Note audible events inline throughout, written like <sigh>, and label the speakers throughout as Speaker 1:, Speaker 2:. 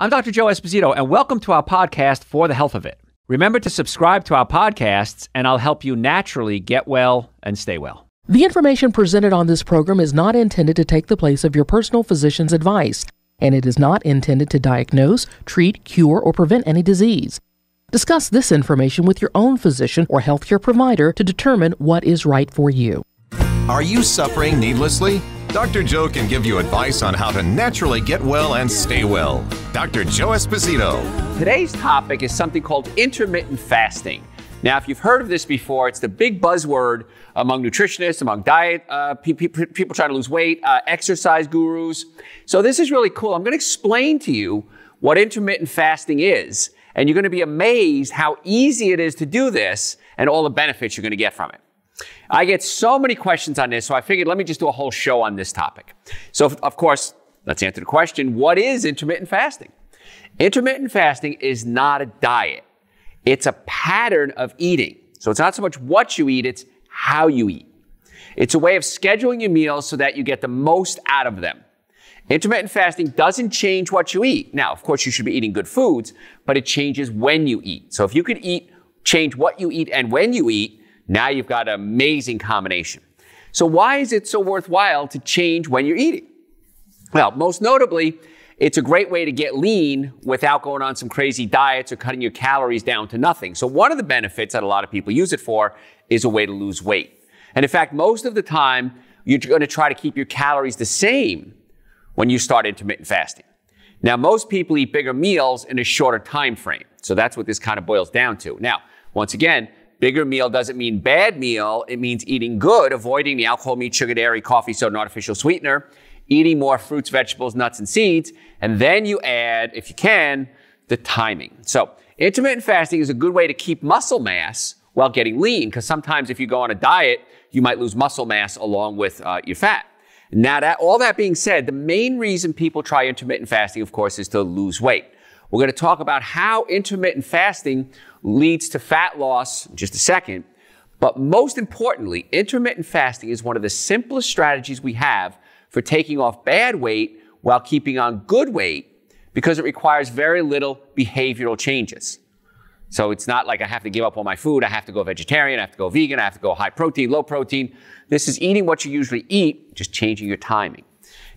Speaker 1: I'm Dr. Joe Esposito, and welcome to our podcast, For the Health of It. Remember to subscribe to our podcasts, and I'll help you naturally get well and stay well. The information presented on this program is not intended to take the place of your personal physician's advice, and it is not intended to diagnose, treat, cure, or prevent any disease. Discuss this information with your own physician or healthcare provider to determine what is right for you. Are you suffering needlessly? Dr. Joe can give you advice on how to naturally get well and stay well. Dr. Joe Esposito. Today's topic is something called intermittent fasting. Now, if you've heard of this before, it's the big buzzword among nutritionists, among diet uh, pe- pe- people trying to lose weight, uh, exercise gurus. So, this is really cool. I'm going to explain to you what intermittent fasting is, and you're going to be amazed how easy it is to do this and all the benefits you're going to get from it. I get so many questions on this, so I figured let me just do a whole show on this topic. So, of course, let's answer the question what is intermittent fasting? Intermittent fasting is not a diet, it's a pattern of eating. So, it's not so much what you eat, it's how you eat. It's a way of scheduling your meals so that you get the most out of them. Intermittent fasting doesn't change what you eat. Now, of course, you should be eating good foods, but it changes when you eat. So, if you could eat, change what you eat and when you eat, now you've got an amazing combination. So, why is it so worthwhile to change when you're eating? Well, most notably, it's a great way to get lean without going on some crazy diets or cutting your calories down to nothing. So, one of the benefits that a lot of people use it for is a way to lose weight. And in fact, most of the time, you're going to try to keep your calories the same when you start intermittent fasting. Now, most people eat bigger meals in a shorter time frame. So, that's what this kind of boils down to. Now, once again, Bigger meal doesn't mean bad meal. It means eating good, avoiding the alcohol, meat, sugar, dairy, coffee, soda, and artificial sweetener, eating more fruits, vegetables, nuts, and seeds. And then you add, if you can, the timing. So intermittent fasting is a good way to keep muscle mass while getting lean, because sometimes if you go on a diet, you might lose muscle mass along with uh, your fat. Now, that, all that being said, the main reason people try intermittent fasting, of course, is to lose weight. We're going to talk about how intermittent fasting leads to fat loss in just a second. But most importantly, intermittent fasting is one of the simplest strategies we have for taking off bad weight while keeping on good weight because it requires very little behavioral changes. So it's not like I have to give up all my food, I have to go vegetarian, I have to go vegan, I have to go high protein, low protein. This is eating what you usually eat, just changing your timing.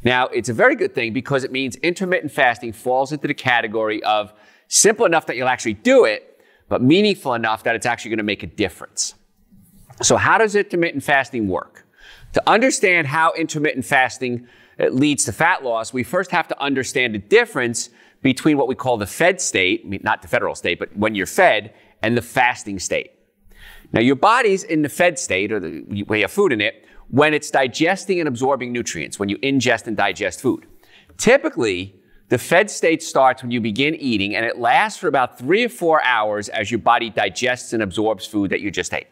Speaker 1: Now, it's a very good thing because it means intermittent fasting falls into the category of simple enough that you'll actually do it, but meaningful enough that it's actually going to make a difference. So, how does intermittent fasting work? To understand how intermittent fasting uh, leads to fat loss, we first have to understand the difference between what we call the fed state, not the federal state, but when you're fed, and the fasting state. Now, your body's in the fed state, or the, you have food in it, when it's digesting and absorbing nutrients, when you ingest and digest food. Typically, the fed state starts when you begin eating and it lasts for about three or four hours as your body digests and absorbs food that you just ate.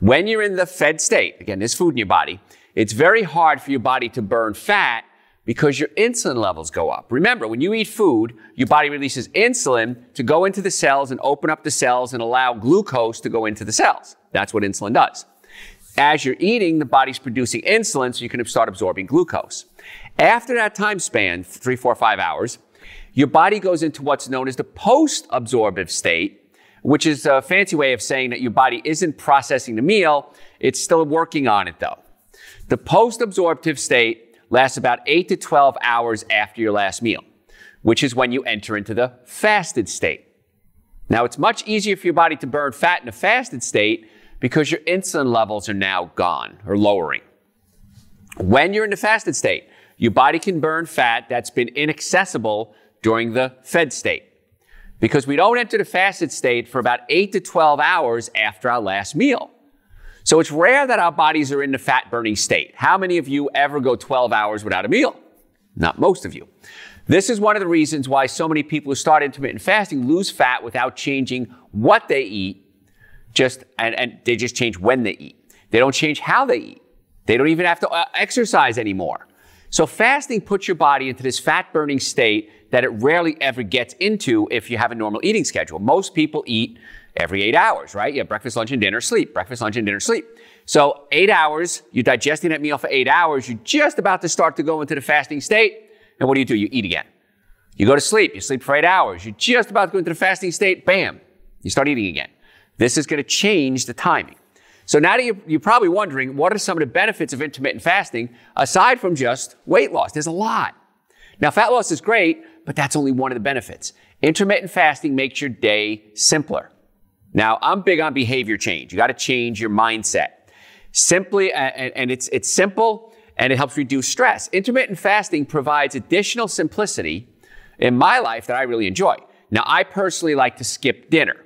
Speaker 1: When you're in the fed state, again, there's food in your body, it's very hard for your body to burn fat because your insulin levels go up. Remember, when you eat food, your body releases insulin to go into the cells and open up the cells and allow glucose to go into the cells. That's what insulin does. As you're eating, the body's producing insulin, so you can start absorbing glucose. After that time span, three, four, five hours, your body goes into what's known as the post absorptive state, which is a fancy way of saying that your body isn't processing the meal, it's still working on it though. The post absorptive state lasts about 8 to 12 hours after your last meal, which is when you enter into the fasted state. Now, it's much easier for your body to burn fat in a fasted state because your insulin levels are now gone or lowering. When you're in the fasted state, your body can burn fat that's been inaccessible during the fed state because we don't enter the fasted state for about 8 to 12 hours after our last meal. So it's rare that our bodies are in the fat burning state. How many of you ever go 12 hours without a meal? Not most of you. This is one of the reasons why so many people who start intermittent fasting lose fat without changing what they eat just and, and they just change when they eat. They don't change how they eat. They don't even have to uh, exercise anymore. So fasting puts your body into this fat burning state that it rarely ever gets into if you have a normal eating schedule. Most people eat every eight hours, right? You have breakfast, lunch, and dinner, sleep. Breakfast, lunch, and dinner, sleep. So eight hours, you're digesting that meal for eight hours. You're just about to start to go into the fasting state. And what do you do? You eat again. You go to sleep. You sleep for eight hours. You're just about to go into the fasting state. Bam. You start eating again. This is going to change the timing. So now you, you're probably wondering what are some of the benefits of intermittent fasting aside from just weight loss? There's a lot. Now, fat loss is great, but that's only one of the benefits. Intermittent fasting makes your day simpler. Now, I'm big on behavior change. You got to change your mindset. Simply, and, and it's, it's simple and it helps reduce stress. Intermittent fasting provides additional simplicity in my life that I really enjoy. Now, I personally like to skip dinner.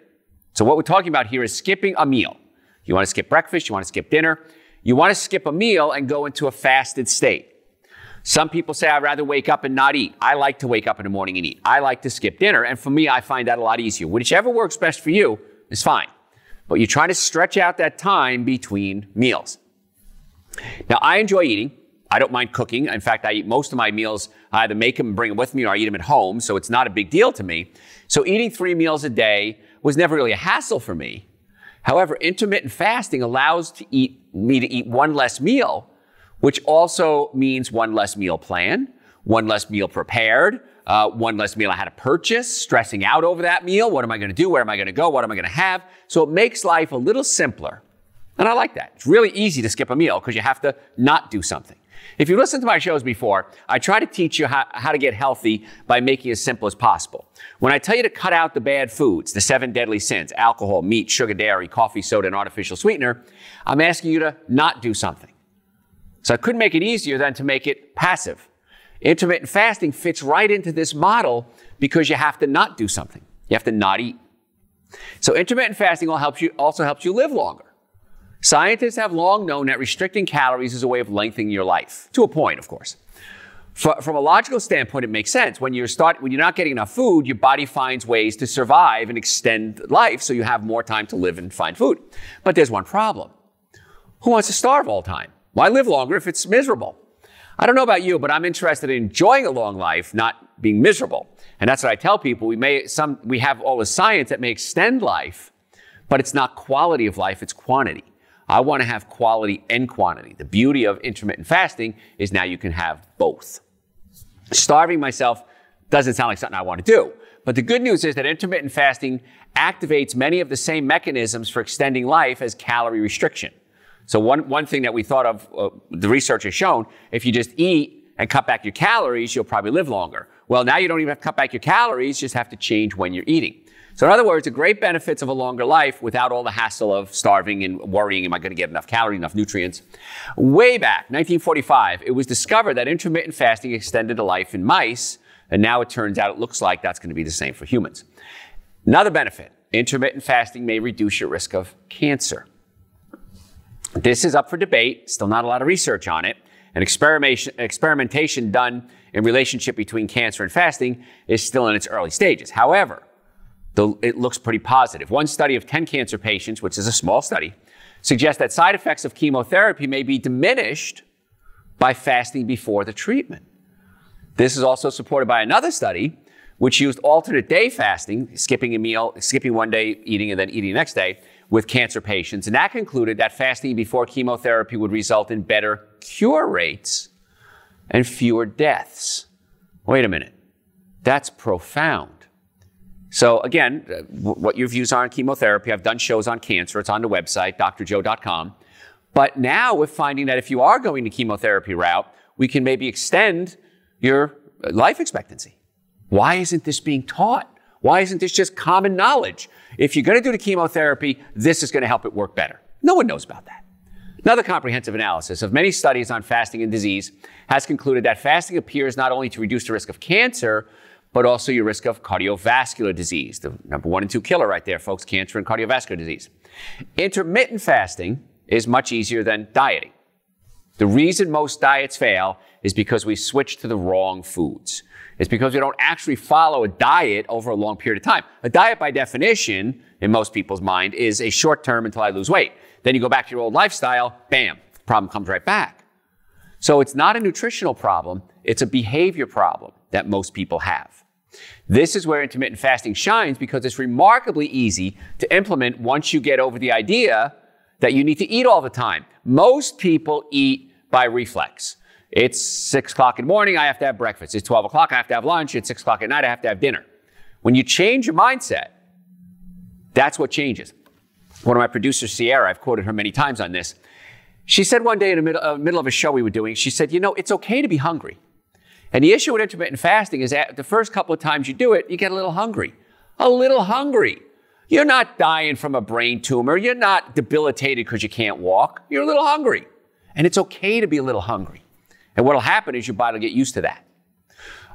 Speaker 1: So what we're talking about here is skipping a meal. You want to skip breakfast, you want to skip dinner, you want to skip a meal and go into a fasted state. Some people say, I'd rather wake up and not eat. I like to wake up in the morning and eat. I like to skip dinner. And for me, I find that a lot easier. Whichever works best for you is fine. But you're trying to stretch out that time between meals. Now, I enjoy eating. I don't mind cooking. In fact, I eat most of my meals. I either make them and bring them with me or I eat them at home. So it's not a big deal to me. So eating three meals a day was never really a hassle for me. However, intermittent fasting allows to eat, me to eat one less meal, which also means one less meal plan, one less meal prepared, uh, one less meal I had to purchase, stressing out over that meal. What am I going to do? Where am I going to go? What am I going to have? So it makes life a little simpler. And I like that. It's really easy to skip a meal because you have to not do something. If you listen to my shows before, I try to teach you how, how to get healthy by making it as simple as possible. When I tell you to cut out the bad foods, the seven deadly sins, alcohol, meat, sugar, dairy, coffee, soda, and artificial sweetener, I'm asking you to not do something. So I couldn't make it easier than to make it passive. Intermittent fasting fits right into this model because you have to not do something. You have to not eat. So intermittent fasting will help you, also helps you live longer. Scientists have long known that restricting calories is a way of lengthening your life, to a point, of course. From a logical standpoint, it makes sense. When you start, when you're not getting enough food, your body finds ways to survive and extend life, so you have more time to live and find food. But there's one problem: who wants to starve all time? Why live longer if it's miserable? I don't know about you, but I'm interested in enjoying a long life, not being miserable. And that's what I tell people. We may some we have all the science that may extend life, but it's not quality of life; it's quantity. I want to have quality and quantity. The beauty of intermittent fasting is now you can have both. Starving myself doesn't sound like something I want to do. But the good news is that intermittent fasting activates many of the same mechanisms for extending life as calorie restriction. So, one, one thing that we thought of, uh, the research has shown, if you just eat and cut back your calories, you'll probably live longer. Well, now you don't even have to cut back your calories, you just have to change when you're eating. So, in other words, the great benefits of a longer life without all the hassle of starving and worrying, am I going to get enough calories, enough nutrients? Way back, 1945, it was discovered that intermittent fasting extended the life in mice, and now it turns out it looks like that's going to be the same for humans. Another benefit intermittent fasting may reduce your risk of cancer. This is up for debate, still not a lot of research on it. And experimentation, experimentation done in relationship between cancer and fasting is still in its early stages. However, the, it looks pretty positive. One study of 10 cancer patients, which is a small study, suggests that side effects of chemotherapy may be diminished by fasting before the treatment. This is also supported by another study which used alternate day fasting, skipping a meal, skipping one day, eating, and then eating the next day with cancer patients. And that concluded that fasting before chemotherapy would result in better cure rates and fewer deaths. Wait a minute. That's profound. So again, uh, what your views are on chemotherapy, I've done shows on cancer. It's on the website, drjoe.com. But now we're finding that if you are going the chemotherapy route, we can maybe extend your uh, life expectancy. Why isn't this being taught? Why isn't this just common knowledge? If you're going to do the chemotherapy, this is going to help it work better. No one knows about that. Another comprehensive analysis of many studies on fasting and disease has concluded that fasting appears not only to reduce the risk of cancer, but also your risk of cardiovascular disease, the number one and two killer right there, folks, cancer and cardiovascular disease. Intermittent fasting is much easier than dieting. The reason most diets fail is because we switch to the wrong foods. It's because we don't actually follow a diet over a long period of time. A diet, by definition, in most people's mind, is a short term until I lose weight. Then you go back to your old lifestyle, bam, problem comes right back. So it's not a nutritional problem, it's a behavior problem that most people have. This is where intermittent fasting shines because it's remarkably easy to implement once you get over the idea that you need to eat all the time. Most people eat by reflex. It's six o'clock in the morning, I have to have breakfast. It's 12 o'clock, I have to have lunch. It's six o'clock at night, I have to have dinner. When you change your mindset, that's what changes. One of my producers, Sierra, I've quoted her many times on this. She said one day in the middle, uh, middle of a show we were doing, she said, You know, it's okay to be hungry. And the issue with intermittent fasting is that the first couple of times you do it, you get a little hungry. A little hungry. You're not dying from a brain tumor. You're not debilitated because you can't walk. You're a little hungry. And it's okay to be a little hungry. And what will happen is your body will get used to that.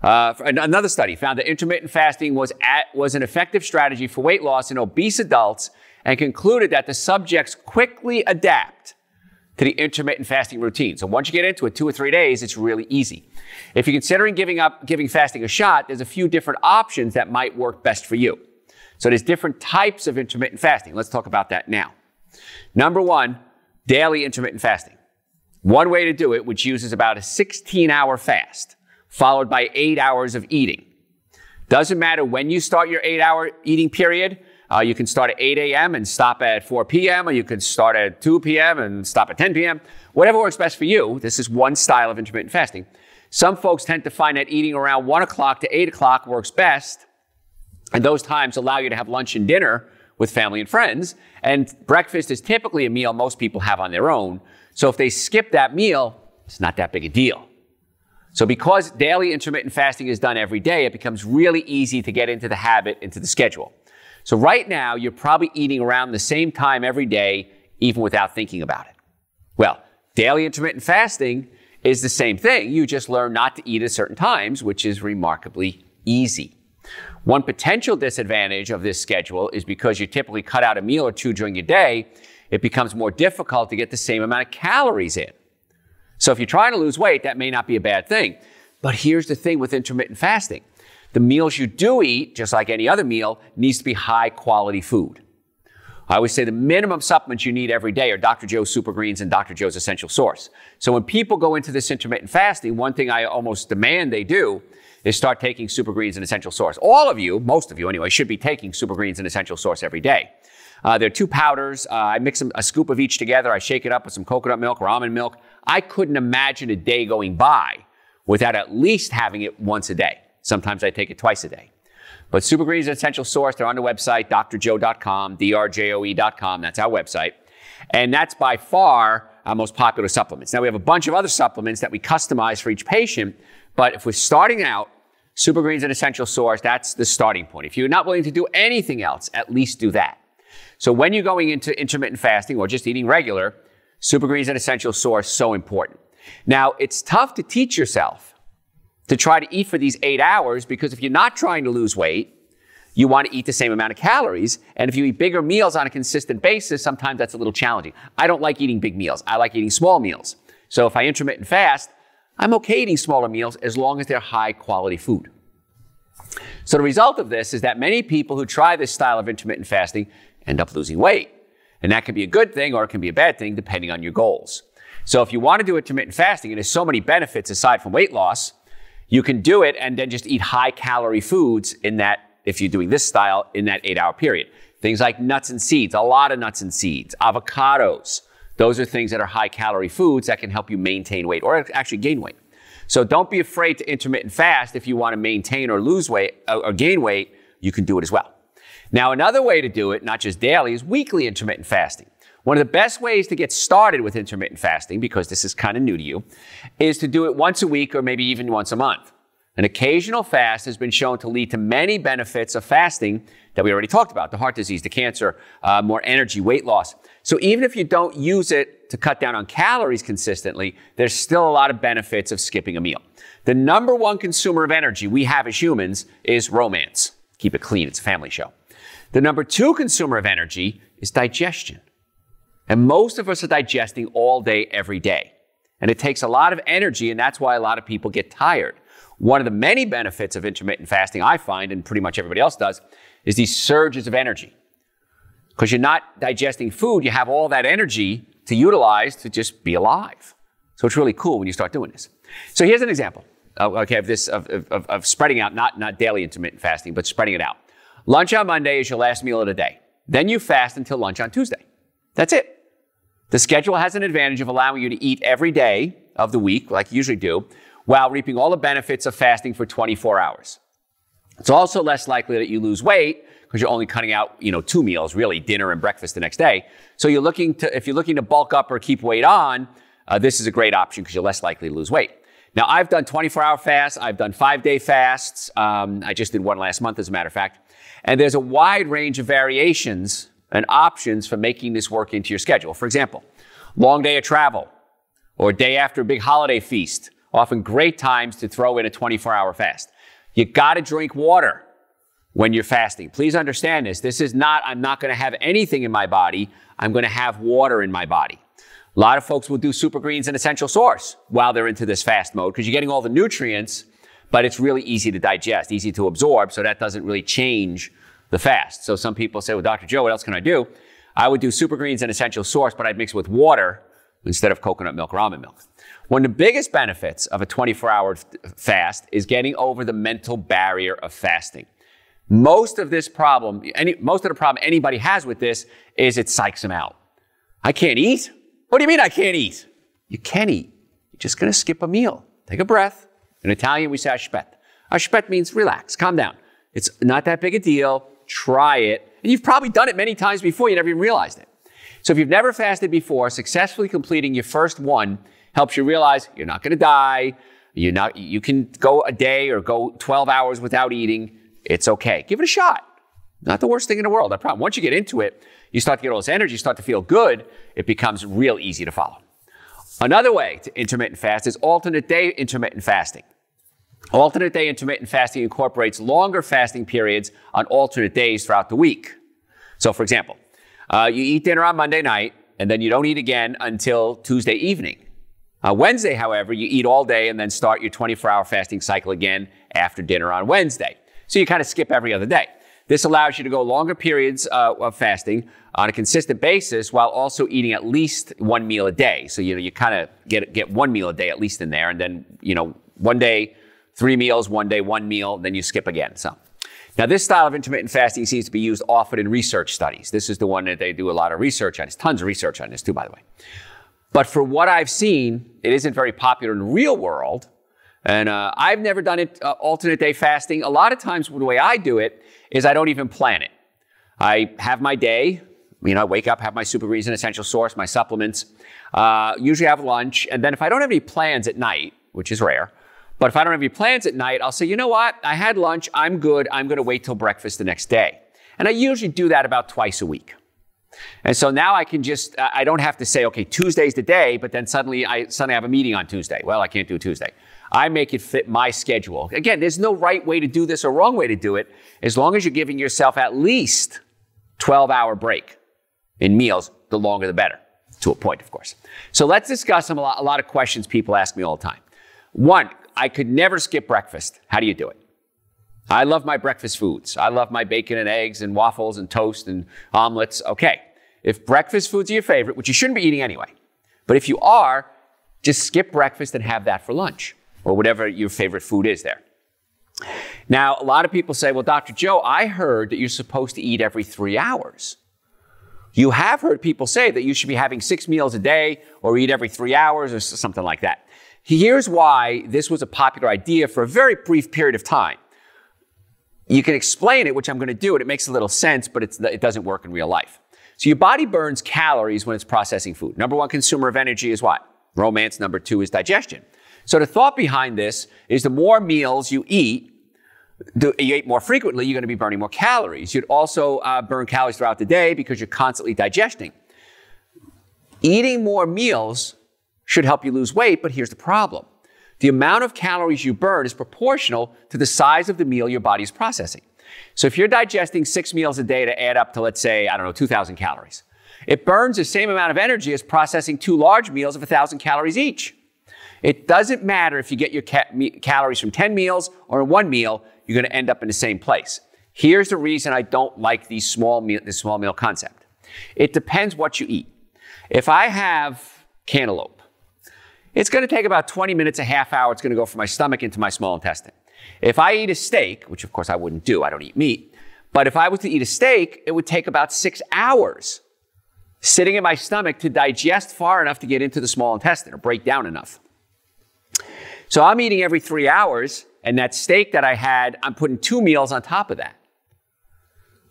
Speaker 1: Uh, another study found that intermittent fasting was, at, was an effective strategy for weight loss in obese adults and concluded that the subjects quickly adapt to the intermittent fasting routine. So once you get into it, two or three days, it's really easy. If you're considering giving up, giving fasting a shot, there's a few different options that might work best for you. So there's different types of intermittent fasting. Let's talk about that now. Number one, daily intermittent fasting. One way to do it, which uses about a 16 hour fast, followed by eight hours of eating. Doesn't matter when you start your eight hour eating period, uh, you can start at 8 a.m. and stop at 4 p.m., or you can start at 2 p.m. and stop at 10 p.m. Whatever works best for you. This is one style of intermittent fasting. Some folks tend to find that eating around 1 o'clock to 8 o'clock works best, and those times allow you to have lunch and dinner with family and friends. And breakfast is typically a meal most people have on their own. So if they skip that meal, it's not that big a deal. So, because daily intermittent fasting is done every day, it becomes really easy to get into the habit, into the schedule. So right now, you're probably eating around the same time every day, even without thinking about it. Well, daily intermittent fasting is the same thing. You just learn not to eat at certain times, which is remarkably easy. One potential disadvantage of this schedule is because you typically cut out a meal or two during your day, it becomes more difficult to get the same amount of calories in. So if you're trying to lose weight, that may not be a bad thing. But here's the thing with intermittent fasting the meals you do eat, just like any other meal, needs to be high quality food. I always say the minimum supplements you need every day are Dr. Joe's Super Greens and Dr. Joe's Essential Source. So when people go into this intermittent fasting, one thing I almost demand they do is start taking Super Greens and Essential Source. All of you, most of you anyway, should be taking Super Greens and Essential Source every day. Uh, they're two powders. Uh, I mix them, a scoop of each together. I shake it up with some coconut milk or almond milk. I couldn't imagine a day going by without at least having it once a day. Sometimes I take it twice a day. But Super Green is an essential source. They're on the website, drjoe.com, drjoe.com. That's our website. And that's by far our most popular supplements. Now, we have a bunch of other supplements that we customize for each patient. But if we're starting out, Super Green is an essential source. That's the starting point. If you're not willing to do anything else, at least do that. So when you're going into intermittent fasting or just eating regular, Super Green is an essential source, so important. Now, it's tough to teach yourself to try to eat for these eight hours because if you're not trying to lose weight, you want to eat the same amount of calories. And if you eat bigger meals on a consistent basis, sometimes that's a little challenging. I don't like eating big meals. I like eating small meals. So if I intermittent fast, I'm okay eating smaller meals as long as they're high quality food. So the result of this is that many people who try this style of intermittent fasting end up losing weight. And that can be a good thing or it can be a bad thing depending on your goals. So if you want to do intermittent fasting, it has so many benefits aside from weight loss you can do it and then just eat high calorie foods in that, if you're doing this style, in that eight hour period. Things like nuts and seeds, a lot of nuts and seeds, avocados. Those are things that are high calorie foods that can help you maintain weight or actually gain weight. So don't be afraid to intermittent fast if you want to maintain or lose weight uh, or gain weight, you can do it as well. Now, another way to do it, not just daily, is weekly intermittent fasting. One of the best ways to get started with intermittent fasting, because this is kind of new to you, is to do it once a week or maybe even once a month. An occasional fast has been shown to lead to many benefits of fasting that we already talked about the heart disease, the cancer, uh, more energy, weight loss. So even if you don't use it to cut down on calories consistently, there's still a lot of benefits of skipping a meal. The number one consumer of energy we have as humans is romance. Keep it clean, it's a family show. The number two consumer of energy is digestion. And most of us are digesting all day, every day. And it takes a lot of energy, and that's why a lot of people get tired. One of the many benefits of intermittent fasting, I find, and pretty much everybody else does, is these surges of energy. Because you're not digesting food, you have all that energy to utilize to just be alive. So it's really cool when you start doing this. So here's an example oh, okay, of this of, of, of spreading out, not, not daily intermittent fasting, but spreading it out. Lunch on Monday is your last meal of the day. Then you fast until lunch on Tuesday. That's it. The schedule has an advantage of allowing you to eat every day of the week, like you usually do, while reaping all the benefits of fasting for 24 hours. It's also less likely that you lose weight because you're only cutting out, you know, two meals, really, dinner and breakfast the next day. So you're looking to, if you're looking to bulk up or keep weight on, uh, this is a great option because you're less likely to lose weight. Now, I've done 24 hour fasts, I've done five day fasts. Um, I just did one last month, as a matter of fact. And there's a wide range of variations and options for making this work into your schedule. For example, long day of travel or day after a big holiday feast, often great times to throw in a 24 hour fast. You got to drink water when you're fasting. Please understand this. This is not, I'm not going to have anything in my body. I'm going to have water in my body. A lot of folks will do super greens and essential source while they're into this fast mode because you're getting all the nutrients, but it's really easy to digest, easy to absorb. So that doesn't really change the fast. So some people say, well, Dr. Joe, what else can I do? I would do super greens and essential source, but I'd mix it with water instead of coconut milk or almond milk. One of the biggest benefits of a 24 hour fast is getting over the mental barrier of fasting. Most of this problem, any, most of the problem anybody has with this is it psychs them out. I can't eat? What do you mean I can't eat? You can eat. You're just going to skip a meal. Take a breath. In Italian, we say ashpet. Ashpet means relax, calm down. It's not that big a deal try it. And you've probably done it many times before, you never even realized it. So if you've never fasted before, successfully completing your first one helps you realize you're not going to die. You're not, you can go a day or go 12 hours without eating. It's okay. Give it a shot. Not the worst thing in the world. I promise. Once you get into it, you start to get all this energy, you start to feel good. It becomes real easy to follow. Another way to intermittent fast is alternate day intermittent fasting. Alternate day intermittent fasting incorporates longer fasting periods on alternate days throughout the week. So, for example, uh, you eat dinner on Monday night, and then you don't eat again until Tuesday evening. Uh, Wednesday, however, you eat all day and then start your 24 hour fasting cycle again after dinner on Wednesday. So you kind of skip every other day. This allows you to go longer periods uh, of fasting on a consistent basis while also eating at least one meal a day. So you know you kind of get get one meal a day at least in there, and then you know one day three meals one day, one meal, then you skip again. So. Now, this style of intermittent fasting seems to be used often in research studies. This is the one that they do a lot of research on. There's tons of research on this, too, by the way. But for what I've seen, it isn't very popular in the real world. And uh, I've never done it uh, alternate day fasting. A lot of times, the way I do it is I don't even plan it. I have my day. You know, I wake up, have my super reason essential source, my supplements. Uh, usually have lunch, and then if I don't have any plans at night, which is rare, but if I don't have any plans at night, I'll say, you know what? I had lunch. I'm good. I'm going to wait till breakfast the next day. And I usually do that about twice a week. And so now I can just, uh, I don't have to say, okay, Tuesday's the day, but then suddenly I suddenly I have a meeting on Tuesday. Well, I can't do Tuesday. I make it fit my schedule. Again, there's no right way to do this or wrong way to do it, as long as you're giving yourself at least 12 hour break in meals, the longer the better, to a point, of course. So let's discuss some, a lot, a lot of questions people ask me all the time. One, I could never skip breakfast. How do you do it? I love my breakfast foods. I love my bacon and eggs and waffles and toast and omelets. Okay. If breakfast foods are your favorite, which you shouldn't be eating anyway, but if you are, just skip breakfast and have that for lunch or whatever your favorite food is there. Now, a lot of people say, well, Dr. Joe, I heard that you're supposed to eat every three hours. You have heard people say that you should be having six meals a day or eat every three hours or something like that. Here's why this was a popular idea for a very brief period of time. You can explain it, which I'm going to do, and it makes a little sense, but it doesn't work in real life. So your body burns calories when it's processing food. Number one consumer of energy is what? Romance. Number two is digestion. So the thought behind this is the more meals you eat, you eat more frequently, you're going to be burning more calories. You'd also uh, burn calories throughout the day because you're constantly digesting. Eating more meals should help you lose weight, but here's the problem. The amount of calories you burn is proportional to the size of the meal your body is processing. So if you're digesting six meals a day to add up to, let's say, I don't know, 2,000 calories, it burns the same amount of energy as processing two large meals of 1,000 calories each. It doesn't matter if you get your ca- calories from 10 meals or one meal, you're going to end up in the same place. Here's the reason I don't like the small meal, small meal concept. It depends what you eat. If I have cantaloupe, it's going to take about 20 minutes, a half hour. It's going to go from my stomach into my small intestine. If I eat a steak, which of course I wouldn't do, I don't eat meat, but if I was to eat a steak, it would take about six hours sitting in my stomach to digest far enough to get into the small intestine or break down enough. So I'm eating every three hours, and that steak that I had, I'm putting two meals on top of that.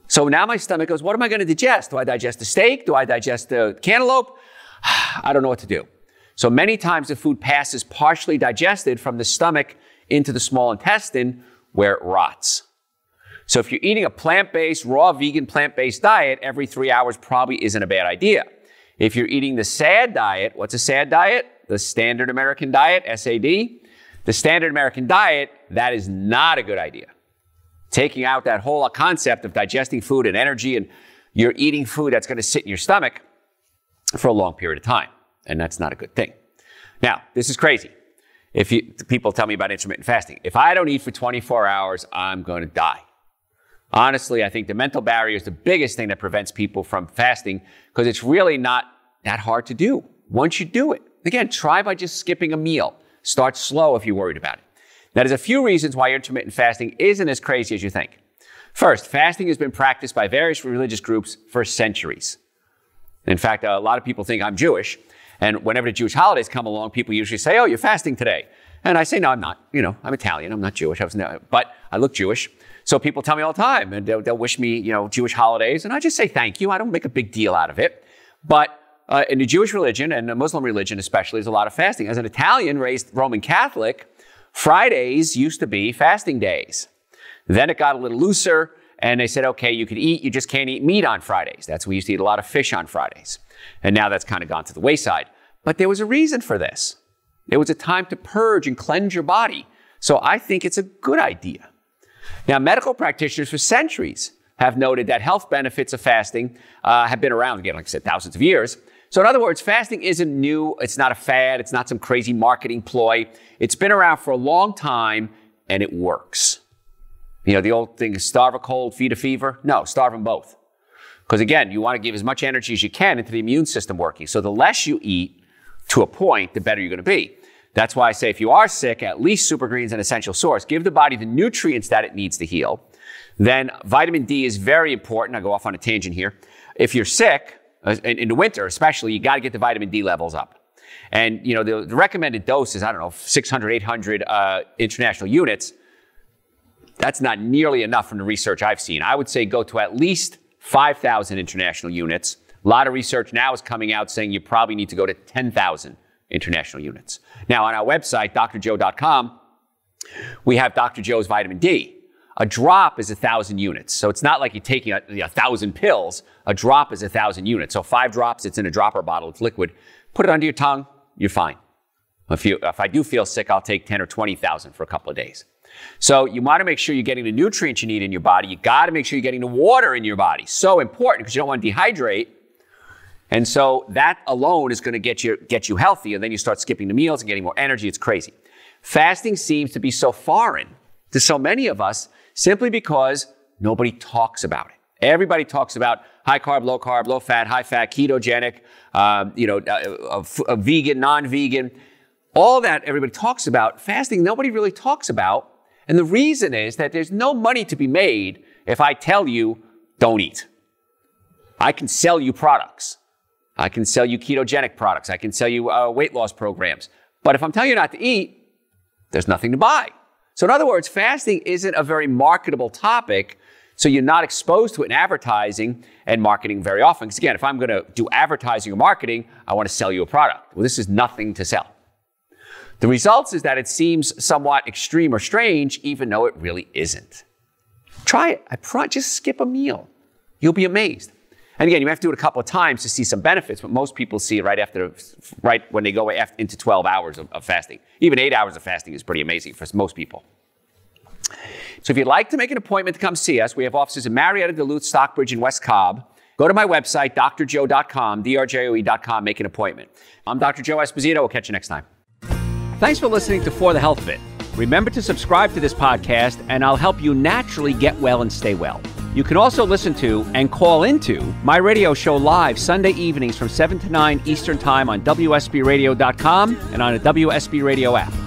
Speaker 1: So now my stomach goes, What am I going to digest? Do I digest the steak? Do I digest the cantaloupe? <sighs> I don't know what to do. So many times the food passes partially digested from the stomach into the small intestine where it rots. So if you're eating a plant-based, raw vegan plant-based diet, every three hours probably isn't a bad idea. If you're eating the SAD diet, what's a SAD diet? The Standard American Diet, SAD. The Standard American Diet, that is not a good idea. Taking out that whole concept of digesting food and energy and you're eating food that's going to sit in your stomach for a long period of time and that's not a good thing. Now, this is crazy. If you, people tell me about intermittent fasting, if I don't eat for 24 hours, I'm going to die. Honestly, I think the mental barrier is the biggest thing that prevents people from fasting because it's really not that hard to do once you do it. Again, try by just skipping a meal. Start slow if you're worried about it. Now, there's a few reasons why intermittent fasting isn't as crazy as you think. First, fasting has been practiced by various religious groups for centuries. In fact, a lot of people think I'm Jewish, and whenever the Jewish holidays come along, people usually say, "Oh, you're fasting today," and I say, "No, I'm not. You know, I'm Italian. I'm not Jewish. I was never, but I look Jewish." So people tell me all the time, and they'll, they'll wish me, you know, Jewish holidays, and I just say thank you. I don't make a big deal out of it, but uh, in the Jewish religion and the Muslim religion especially, is a lot of fasting. As an Italian raised Roman Catholic, Fridays used to be fasting days. Then it got a little looser, and they said, okay, you could eat, you just can't eat meat on Fridays. That's we used to eat a lot of fish on Fridays. And now that's kind of gone to the wayside. But there was a reason for this. It was a time to purge and cleanse your body. So I think it's a good idea. Now, medical practitioners for centuries have noted that health benefits of fasting uh, have been around, again, like I said, thousands of years. So, in other words, fasting isn't new, it's not a fad, it's not some crazy marketing ploy. It's been around for a long time and it works. You know, the old thing is starve a cold, feed a fever. No, starve them both. Because again, you want to give as much energy as you can into the immune system working. So the less you eat to a point, the better you're going to be. That's why I say if you are sick, at least super greens an essential source. Give the body the nutrients that it needs to heal. Then vitamin D is very important. I go off on a tangent here. If you're sick, uh, in the winter especially, you got to get the vitamin D levels up. And you know the, the recommended dose is I don't know 600, 800 uh, international units. That's not nearly enough from the research I've seen. I would say go to at least 5,000 international units. A lot of research now is coming out saying you probably need to go to 10,000 international units. Now, on our website, drjoe.com, we have Dr. Joe's vitamin D. A drop is 1,000 units. So it's not like you're taking a 1,000 pills. A drop is 1,000 units. So five drops, it's in a dropper bottle, it's liquid. Put it under your tongue, you're fine. If, you, if I do feel sick, I'll take 10 or 20,000 for a couple of days. So you want to make sure you're getting the nutrients you need in your body. You got to make sure you're getting the water in your body. So important because you don't want to dehydrate. And so that alone is going to get you get you healthy, and then you start skipping the meals and getting more energy. It's crazy. Fasting seems to be so foreign to so many of us simply because nobody talks about it. Everybody talks about high carb, low carb, low fat, high fat, ketogenic, um, you know, uh, uh, vegan, non-vegan, all that everybody talks about. Fasting, nobody really talks about and the reason is that there's no money to be made if I tell you, don't eat. I can sell you products. I can sell you ketogenic products. I can sell you uh, weight loss programs. But if I'm telling you not to eat, there's nothing to buy. So, in other words, fasting isn't a very marketable topic. So, you're not exposed to it in advertising and marketing very often. Because, again, if I'm going to do advertising or marketing, I want to sell you a product. Well, this is nothing to sell. The result is that it seems somewhat extreme or strange, even though it really isn't. Try it. I pro- just skip a meal. You'll be amazed. And again, you have to do it a couple of times to see some benefits, but most people see it right after, right when they go into 12 hours of, of fasting. Even eight hours of fasting is pretty amazing for most people. So if you'd like to make an appointment to come see us, we have offices in Marietta, Duluth, Stockbridge, and West Cobb. Go to my website, drjoe.com, drjoe.com, make an appointment. I'm Dr. Joe Esposito. We'll catch you next time. Thanks for listening to For the Health Fit. Remember to subscribe to this podcast, and I'll help you naturally get well and stay well. You can also listen to and call into my radio show live Sunday evenings from 7 to 9 Eastern Time on WSBRadio.com and on the WSB Radio app.